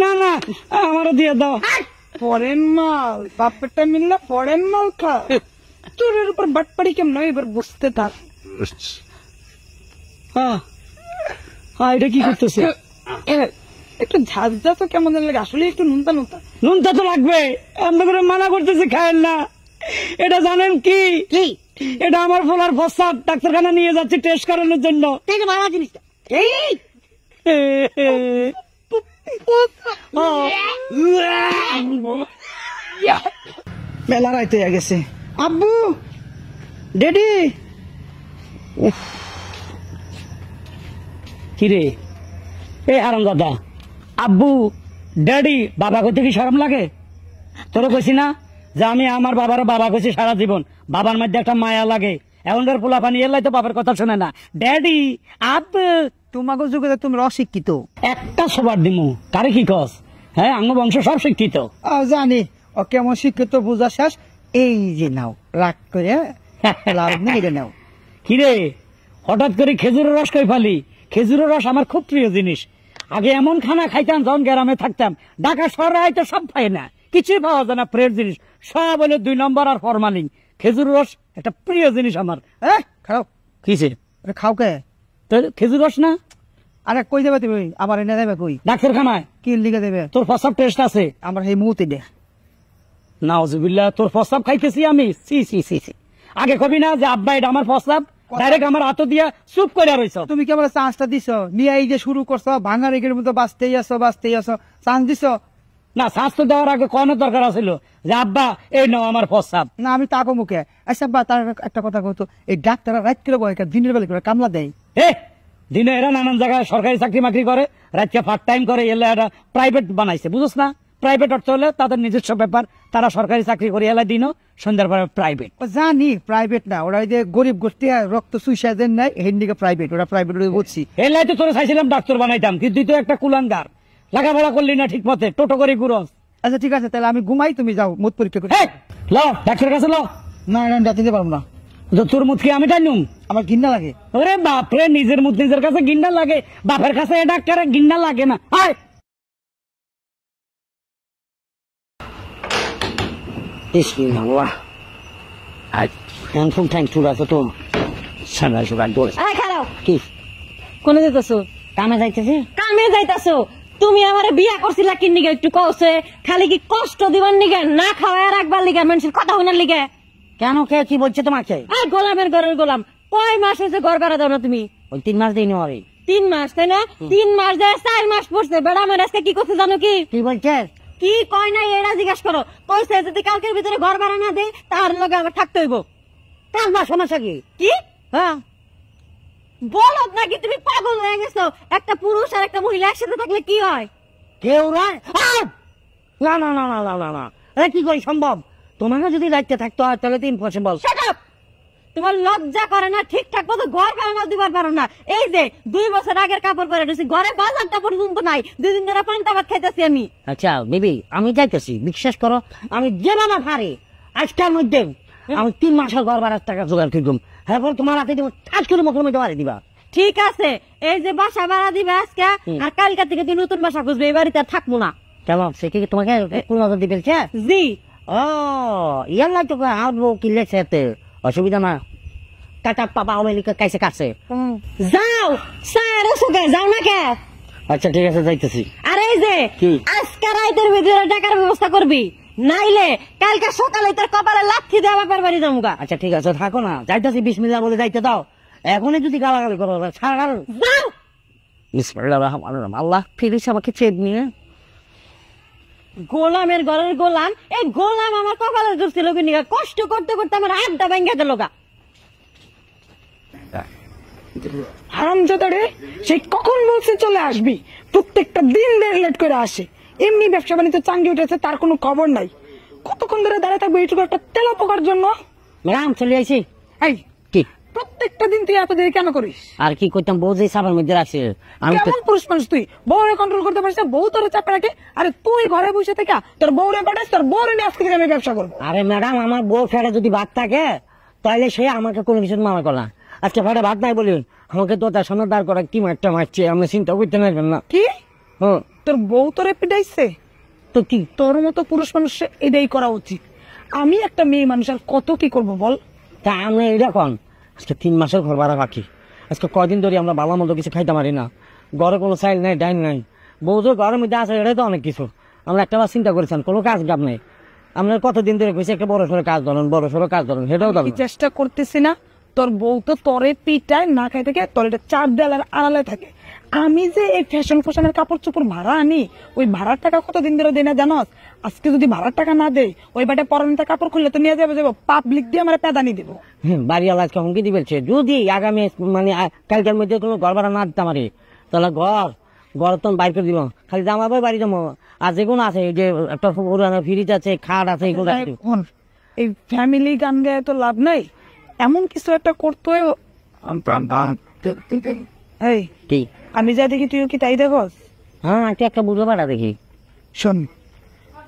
না না আমার দিয়ে দাও ফরেন মাল বাপেরটা মিললে ফরেন মাল খা চোরের উপর বাটপাড়ি কেমন এবার বুঝতে থাক এটা কি করতেছে একটু ঝাঁঝা তো কেমন লাগে আসলে একটু নুনতা নুনতা নুনতা তো লাগবে আমরা করে মানা করতেছে খায়েন না এটা জানেন কি এটা আমার ফোলার ফসাদ ডাক্তারখানা নিয়ে যাচ্ছি টেস্ট করানোর জন্য এই জিনিসটা মেলা রাইতে গেছে আব্বু ডেডি কিরে এ হারাম দাদা আব্বু ডেডি বাবা কইতে কি সরম লাগে তোর কইছি না যে আমি আমার বাবার বাবা কইছি সারা জীবন বাবার মধ্যে একটা মায়া লাগে এখনকার পোলা পানি এলাই তো বাবার কথা শুনে না ডেডি আব্বু তোমাকে যুগে তোমরা অশিক্ষিত একটা সবার দিমু কারে কি কস হ্যাঁ আঙ্গ বংশ সব শিক্ষিত জানি ও কেমন শিক্ষিত বোঝা শেষ এই যে নাও রাগ করে নাও কিরে হঠাৎ করে খেজুরের রস কই ফালি খেজুরের রস আমার খুব প্রিয় জিনিস আগে এমন খানা খাইতাম যখন গ্রামে থাকতাম ঢাকা শহরে হয়তো সব পাই না কিছুই পাওয়া যায় না প্রিয় জিনিস সব হলো দুই নম্বর আর ফরমালিং খেজুর রস একটা প্রিয় জিনিস আমার হ্যাঁ খাও কিসে খাও কে তাহলে খেজুর রস না আরে কই দেবে তুমি আমার এনে দেবে কই ডাক্তারখানায় কি লিখে দেবে তোর প্রস্তাব টেস্ট আছে আমার সেই মুহূর্তে দে নাওজুবিল্লাহ তোর প্রস্তাব খাইতেছি আমি সি সি সি সি আগে কবি না যে আব্বা এটা আমার প্রস্তাব ডাইরেক্ট আমার হাত দিয়া চুপ করে রয়েছ তুমি কেমন চান্সটা দিছ নিয়ে এই যে শুরু করছো ভাঙা রেগের মতো বাঁচতেই আসো বাঁচতেই আসো চান্স দিছ না চান্স তো দেওয়ার আগে কোনো দরকার আছিল যে আব্বা এই নাও আমার প্রস্তাব না আমি তাকো মুখে আচ্ছা আব্বা তার একটা কথা কতো এই ডাক্তার রাত করে দিনের বেলা করে কামলা দেয় দিনে এরা নানান জায়গায় সরকারি চাকরি মাকরি করে রাতকে পার্ট টাইম করে এলে এটা প্রাইভেট বানাইছে বুঝোস না প্রাইভেট অর্থ হলে তাদের নিজস্ব ব্যাপার তারা সরকারি চাকরি করে এলে দিনও সন্ধ্যার প্রাইভেট জানি প্রাইভেট না ওরা যে গরিব গোষ্ঠী রক্ত সুইসাইডের নাই হেন্ডিকে প্রাইভেট ওরা প্রাইভেট বলছি এলাই তো তোরা চাইছিলাম ডাক্তার বানাইতাম কিন্তু তুই তো একটা কুলাঙ্গার লেখাপড়া করলি না ঠিক মতে টোটো করে গুরস আচ্ছা ঠিক আছে তাহলে আমি ঘুমাই তুমি যাও মত পরীক্ষা করে ল ডাক্তারের কাছে ল না আমি দিতে পারবো না তোর মুখ আমি টানুম আমার গিন্না লাগে ওরে বাপরে নিজের মুখ নিজের কাছে লাগে বাপের কাছে লাগে না কামে কামে তুমি আমার বিয়া করছিলা কিন একটু খালি কি কষ্ট দিবার না খাওয়া রাখবার লিগে মানুষের কথা শোনার লিগে কেন কে কি বলছে তোমাকে গোলামের ঘরের গোলাম কয় মাস হয়েছে ঘর ভাড়া দাও না তুমি ওই তিন মাস দিই নি তিন মাস তাই না তিন মাস দেয় চার মাস পড়ছে বেড়া আমার আজকে কি করছে জানো কি কি বলছে কি কয় না এরা জিজ্ঞেস করো কইছে যদি কালকের ভিতরে ঘর ভাড়া না দেয় তার লগে আবার থাকতে হইব তার মাস সমস্যা কি কি হ্যাঁ বলো নাকি তুমি পাগল হয়ে গেছো একটা পুরুষ আর একটা মহিলা একসাথে থাকলে কি হয় কেউ না না না না না না কি কই সম্ভব তোমাকে যদি দায়িত্বে থাকতো হয় তাহলে তো ইম্পসিবল তোমার লজ্জা করে না ঠিকঠাক মতো ঘর ভাঙা দিবার পারো না এই যে দুই বছর আগের কাপড় পরে ঢুকছি ঘরে বাজারটা পর্যন্ত নাই দুই দিন ধরে পান্তা ভাত খাইতেছি আমি আচ্ছা বেবি আমি যাইতেছি বিশ্বাস করো আমি যে যেভাবে ভারে আজকের মধ্যে আমি তিন মাসের ঘর বাড়ার টাকা জোগাড় করলাম হ্যাঁ তোমার হাতে দিব ঠাস করে মুখের মধ্যে বাড়ি দিবা ঠিক আছে এই যে বাসা বাড়া দিবে আজকে আর কালকে থেকে তুই নতুন বাসা খুঁজবে এই বাড়িতে আর থাকবো না কেমন সে কি তোমাকে কোনো দিবে হ্যাঁ? জি ও ইয়াল্লাই তো আউটবো কিলে সেতে অসুবিধা না টাটা পাপা আমেরিকা কাইসে কাছে যাও স্যার সুগে যাও না কে আচ্ছা ঠিক আছে যাইতেছি আরে এই যে আজকে রাইতের ভিতরে টাকার ব্যবস্থা করবি নাইলে কালকে সকালে তোর কপালে লাথি দেওয়া ব্যাপার বাড়ি যামুগা আচ্ছা ঠিক আছে থাকো না যাইতেছি বিশ মিনিট বলে যাইতে দাও এখনই যদি গালাগালি করো ছাড়াল বিসমিল্লাহ রহমান আল্লাহ ফিরিস আমাকে চেপ নিয়ে গোলামের ঘরের গোলাম এই গোলাম আমার কপালে ধরছিল কষ্ট করতে করতে আমার আড্ডা ভেঙে দিল হ্যাঁ। হারাম হারামজাদা সেই কখন বলছে চলে আসবি প্রত্যেকটা দিন দেড় লেট করে আসে এমনি ব্যবসা বাণিজ্য চাঙ্গি উঠেছে তার কোনো খবর নাই কতক্ষণ ধরে দাঁড়ায় থাকবে এইটুকু একটা তেলা পোকার জন্য রাম চলে আইছি এই প্রত্যেকটা দিন তুই এত দেরি কেন করিস আর কি করতাম বউ যে চাপের মধ্যে আছে আমি তো পুরুষ মানুষ তুই বউরে কন্ট্রোল করতে পারছিস না বউ তোর চাপে রাখে আরে তুই ঘরে বসে থেকে তোর বউরে পাঠাস তোর বউরে নিয়ে আজকে আমি ব্যবসা করবো আরে ম্যাডাম আমার বউ ফেরে যদি ভাত থাকে তাহলে সে আমাকে কোনো কিছু মামা করলাম আজকে ফাটা ভাত নাই বলি আমাকে তো তার সামনে দাঁড় করা কি মারটা মারছে আমি চিন্তা করতে পারবেন না কি হ্যাঁ তোর বউ তোরে পিটাইছে তো কি তোর মতো পুরুষ মানুষ এটাই করা উচিত আমি একটা মেয়ে মানুষ আর কত কি করবো বল তা আমি এরকম আজকে তিন মাসের ঘর ভাড়া বাকি আজকে কয়দিন ধরে আমরা বাবা মতো কিছু খাইতে পারি না ঘরে কোনো চাইল নাই ডাইন নাই বউ যে ঘরের মধ্যে আছে এটাই তো অনেক কিছু আমরা একটা বার চিন্তা করেছেন কোনো কাজ গাব নেই আপনার কতদিন ধরে কইছে একটা বড় সড়ো কাজ ধরেন বড় সড়ো কাজ ধরেন সেটাও ধরেন চেষ্টা করতেছি না তোর বউ তো তরে পিটায় না খাই থেকে তোর এটা চার ডালার আড়ালে থাকে আমি যে এই ফ্যাশন ফ্যাশনের কাপড় চোপড় ভাড়া আনি ওই ভাড়ার টাকা কতদিন ধরে দেয় না জানস আজকে যদি ভাড়ার টাকা না দেয় ওই বাটে পরনের কাপড় খুললে তো নিয়ে যাবে যাবো পাবলিক দিয়ে আমার পেদানি দেবো বাড়িওয়ালা আজকে হুমকি দিবেছে যদি আগামী মানে কালকের মধ্যে কোনো ঘর ভাড়া না দিতাম আরে তাহলে ঘর ঘর তো বাইর করে দিব খালি জামা বই বাড়ি যাবো আর যেগুলো আছে যে একটা ফ্রিজ আছে খাট আছে এগুলো এই ফ্যামিলি গান গায়ে তো লাভ নাই এমন কিছু একটা করতো এই কি আমি যা দেখি তুইও কি তাই দেখস হ্যাঁ একটা একটা বুড়ো বাড়া দেখি শোন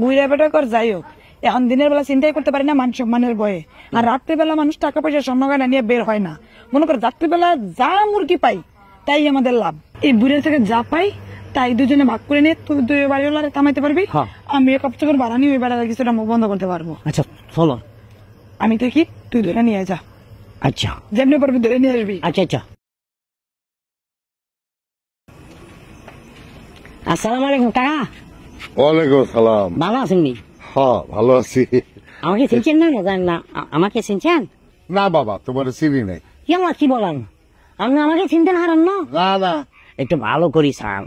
বুড়া বেটা কর যাই হোক এখন দিনের বেলা চিন্তাই করতে পারি না মান সম্মানের বয়ে আর রাত্রিবেলা মানুষ টাকা পয়সা স্বর্ণগয়না নিয়ে বের হয় না মনে কর রাত্রিবেলা যা মুরগি পাই তাই আমাদের লাভ এই বুড়ে থেকে যা পাই তাই দুজনে ভাগ করে নিয়ে তুই দুই বাড়িওয়ালারে থামাইতে পারবি আমি কাপ চোখের বাড়া নিয়ে ওই বেড়াটা কিছুটা মুখ বন্ধ করতে পারবো আচ্ছা চলো আমি দেখি তুই ধরে নিয়ে যা আচ্ছা যেমনি পারবি ধরে নিয়ে আসবি আচ্ছা আচ্ছা আলাইকুম কাকা ওয়ালাইকুম ভালো আছেন হ্যাঁ ভালো আছি আমাকে চিনছেন না না জানেন না আমাকে চিনছেন না বাবা তোমার চিনি নাই কেমন কি বলেন আপনি আমাকে চিনতেন হারান না না একটু ভালো করি সান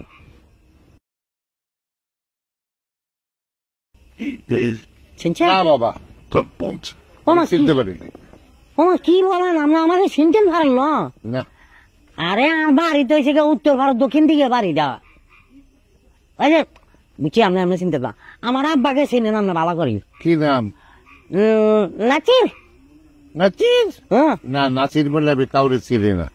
আরে আমার বাড়ি তো উত্তর ভারত দক্ষিণ দিকে বাড়ি দেওয়া বুঝছি আপনি আপনি চিনতে পারলাম আমার আব্বাকে না আমরা ভালো করি কি নাম নাচির নাচির না নাচির বললে আমি কাউরে চিনি না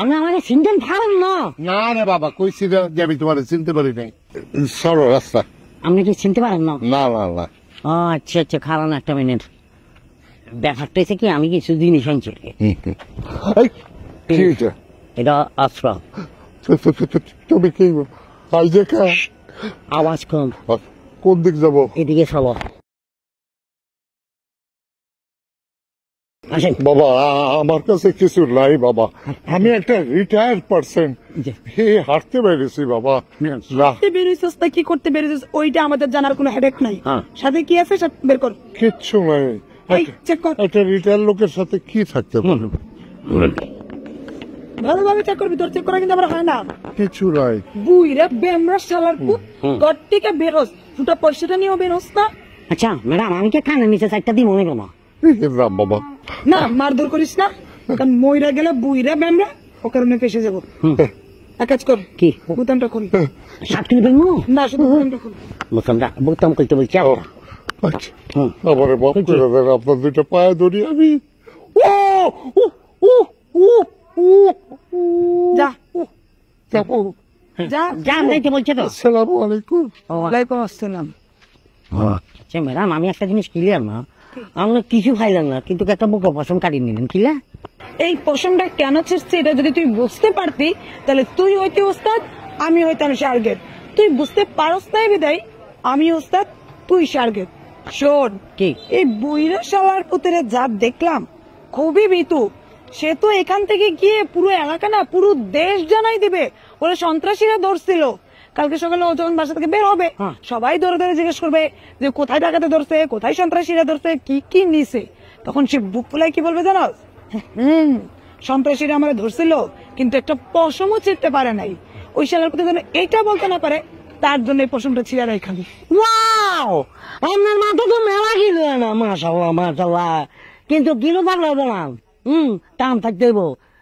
আপনি আমাকে চিনতেন পারেন না না রে বাবা কই চিনে যে আমি তোমার চিনতে পারি নাই সরো রাস্তা আপনি কি চিনতে পারেন না না না না আচ্ছা আচ্ছা খারান একটা মিনিট ব্যাপারটা হচ্ছে কি আমি কিছু জিনিস আনছি এটা অস্ত্র তুমি কি পাইজে আওয়াজ কম কোন দিক যাবো এদিকে সব বাবা আমার কাছে কিছু নাই বাবা আমি একটা রিটায়ার পার্সন হাঁটতে বেরিয়েছি বাবা বেরিয়েছিস কি করতে বেরিয়েছিস ওইটা আমাদের জানার কোন হেডেক নাই হ্যাঁ। সাথে কি আছে বের কর কিচ্ছু নাই একটা রিটায়ার লোকের সাথে কি থাকতে পারে ভালোভাবে চেক করবি তোর চেক করা কিন্তু আমার হয় না কিছু নয় বুই রে বেমরা শালার কুপ ঘর থেকে বেরোস ফুটা পয়সাটা নিয়েও বেরোস না আচ্ছা ম্যাডাম আমাকে কানে নিচে চারটা দিই মনে করবো বাবা না মারধর করিস না কারণ মইরা গেলে বুইরা বেমরা ও কারণে ফেসে যাবো এক কাজ কর কি বোতামটা খুল হ্যাঁ। সাপ কিনে ফেলবো না শুধু বোতামটা খুল বোতামটা বোতাম খুলতে বলছি আচ্ছা আবার আচ্ছা। বাপ আপনার দুইটা পায়ে ধরি আমি ও ও ও যা যা বলছে ওয়ালাইকুম আসসালাম আচ্ছা, ম্যাডাম আমি একটা জিনিস ক্লিয়ার না কিছু কিন্তু একটা কাটিয়ে নিলেন এই কেন এটা যদি তুই বুঝতে পারতি তাহলে তুই ওস্তাদ আমি শার্গেট তুই বুঝতে পারস না বিদায় আমি ওস্তাদ তুই শার্গেট শোন কি এই বুইরা শালার পুতুরে যা দেখলাম খুবই ভিতু সে তো এখান থেকে গিয়ে পুরো এলাকা না পুরো দেশ জানাই দিবে ওরা সন্ত্রাসীরা ধরছিল কালকে সকালে ও যখন বাসা থেকে বের হবে হ্যাঁ। সবাই ধরে ধরে জিজ্ঞেস করবে যে কোথায় ডাকাতে ধরছে কোথায় সন্ত্রাসীরা ধরছে কি কি নিছে তখন সে বুক ফুলায় কি বলবে জানো হম সন্ত্রাসীরা আমরা ধরছিল কিন্তু একটা পশমও চিনতে পারে নাই ওই সালের প্রতি যেন এটা বলতে না পারে তার জন্য এই পশমটা ছিঁড়ে এখানে ওয়াও আপনার মাথা তো মেলা গিলো না মাসাল্লাহ মাসাল্লাহ কিন্তু গিলো থাকলে না হুম টান থাকতে হইব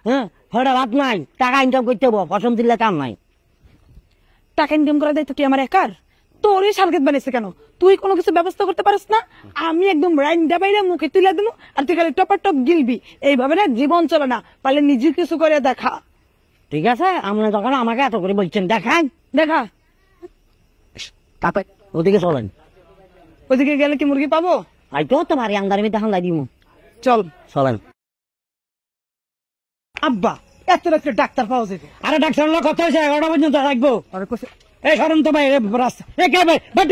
হ্যাঁ হয়টা ভাত নাই টাকা ইনকাম করতে হবো পছন্দ দিলে কাম নাই টাকা ইনকাম করার দায়িত্ব কি আমার একার তোর সার্কেট বানিয়েছে কেন তুই কোনো কিছু ব্যবস্থা করতে পারিস না আমি একদম রাইন্দা বাইরে মুখে তুলে দেবো আর তুই খালি টপার টপ গিলবি এইভাবে না জীবন চলে না পারলে নিজে কিছু করে দেখা ঠিক আছে আপনার যখন আমাকে এত করে বলছেন দেখান দেখা তারপর ওদিকে চলেন ওদিকে গেলে কি মুরগি পাবো আই তো তোমার আন্দারে দেখান লাই দিব চল চলেন আব্বা এত রাত্রে ডাক্তার পাওয়া যাবে আরে ডাক্তার কত হয়েছে এগারোটা পর্যন্ত থাকবো মেশিন বোধস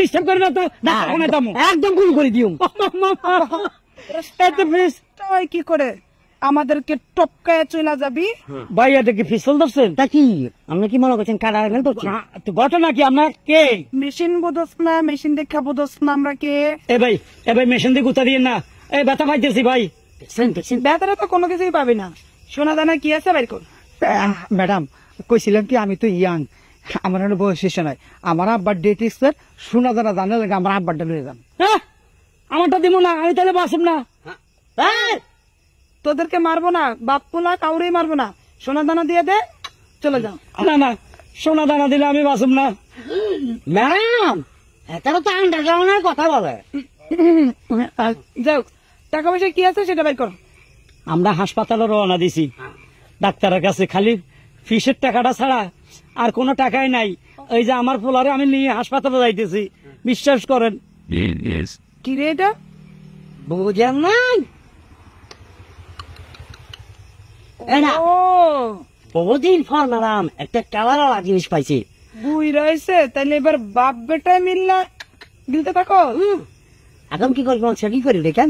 না মেশিন না আমরা কে ভাই ভাই মেশিন দিয়ে না এ ভাই তো কোনো কিছুই পাবি না সোনা দানা কি আছে বাইর কোন ম্যাডাম কইছিলাম কি আমি তো ইয়াং আমার হলো বয়স শেষ নয় আমার আব্বার ডেট এক্সপার সোনা দানা দানা লাগে আমার আব্বারটা লয়ে যান হ্যাঁ, আমারটা দিব না আমি তাহলে বাসব না হ্যাঁ। তোদেরকে মারবো না বাপ পোলা কাউরেই মারবো না সোনা দানা দিয়ে দে চলে যাও না না সোনা দানা দিলে আমি বাসব না ম্যাডাম এটা তো আন্ডারগ্রাউন্ডের কথা বলে যাও টাকা পয়সা কি আছে সেটা বের করো আমরা হাসপাতালে রওনা দিছি ডাক্তারের কাছে খালি ফিসের টাকাটা ছাড়া আর কোনো টাকাই নাই এই যে আমার ফোলারে আমি নিয়ে হাসপাতালে যাইতেছি বিশ্বাস করেন কি রে এটা বোঝেন নাই বহুদিন একটা কালার জিনিস তাহলে এবার বাপ কি করবো কি করবি রে কেন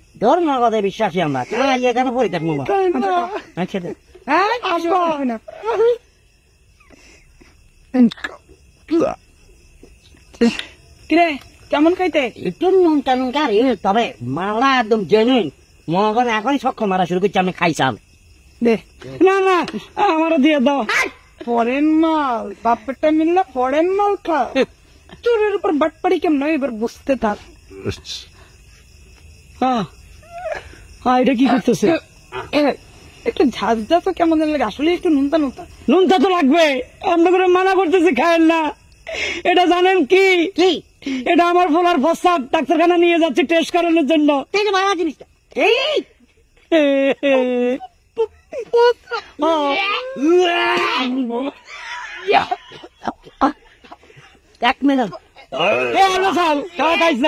ধর্মের কথা বিশ্বাসী আমরা কাজ এখানে পড়ি মোবা হ্যাঁ, হ্যাঁ, হ্যাঁ, কিরে কেমন খাইতে একটু নুন টানুন কারি তবে মালা একদম জেনুইন মগন এখনই সক্ষম মারা শুরু করছি আমি খাইছাম দে না না আমার দিয়ে দাও ফরেন মাল বাপেরটা মিললে ফরেন মাল খা চুরের উপর বাটপাড়ি কেমন এবার বুঝতে থাক আচ্ছা। হ্যাঁ হ্যাঁ এটা কি করতেছে একটু ঝাঁঝটা তো কেমন লাগে আসলে একটু নুনতা নুনতা নুনতা তো লাগবে আমরা করে মানা করতেছে খায়েন না এটা জানেন কি এটা আমার ফোলার ফসাদ ডাক্তারখানা নিয়ে যাচ্ছে টেস্ট করানোর জন্য মারা জিনিসটা এক মিনিট খাওয়া খাইছ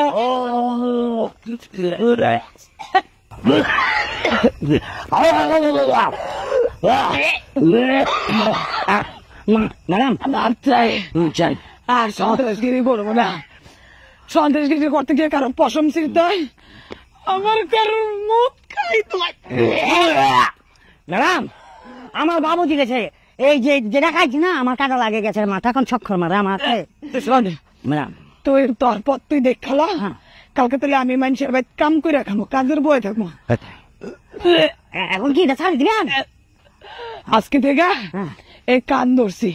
ম্যাডাম করতে আমার ম্যাডাম আমার বাবু জিগেছে এই যে যেটা খাইছি না আমার কাটা লাগে গেছে মাথা এখন ছক্ষর মারা আমার ম্যাডাম তুই তোর পর তুই দেখালো হ্যাঁ কালকে তাহলে আমি মানুষের বাড়ি কাম করে খামো কাজের বয়ে থাকবো এখন কি না ছাড়ি দিবেন আজকে থেকে এই কান ধরছি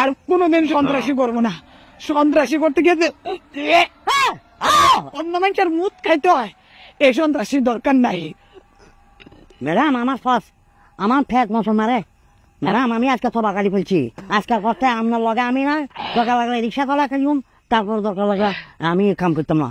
আর কোনোদিন সন্ত্রাসী করবো না সন্ত্রাসী করতে গিয়ে অন্য মানুষের মুখ খাইতে হয় এই সন্ত্রাসীর দরকার নাই ম্যাডাম আমার ফস আমার ফেক মতো মারে ম্যাডাম আমি আজকে তো গাড়ি ফেলছি আজকাল কথায় আপনার লগে আমি না দরকার লাগলে রিক্সা কলা খেলুম তারপর দরকার লাগলে আমি কাম করতাম না